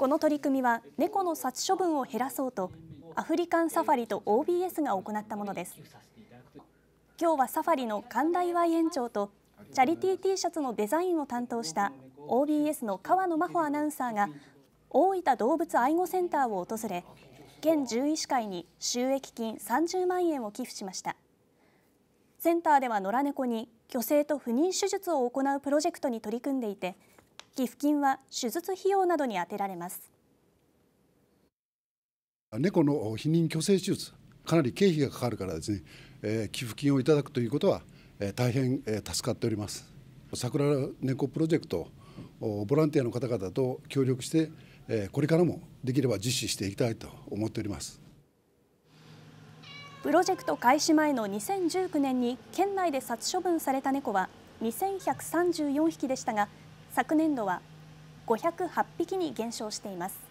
この取り組みは猫の殺処分を減らそうとアフリカンサファリと OBS が行ったものです今日はサファリの神田岩園長とチャリティー T シャツのデザインを担当した OBS の川野真帆アナウンサーが大分動物愛護センターを訪れ県獣医師会に収益金30万円を寄付しましたセンターでは野良猫に去勢と不妊手術を行うプロジェクトに取り組んでいて寄付金は手術費用などに充てられます猫の避妊去勢手術かなり経費がかかるからですね、えー、寄付金をいただくということは、えー、大変、えー、助かっております桜猫プロジェクトボランティアの方々と協力して、えー、これからもできれば実施していきたいと思っておりますプロジェクト開始前の2019年に県内で殺処分された猫は2134匹でしたが昨年度は508匹に減少しています。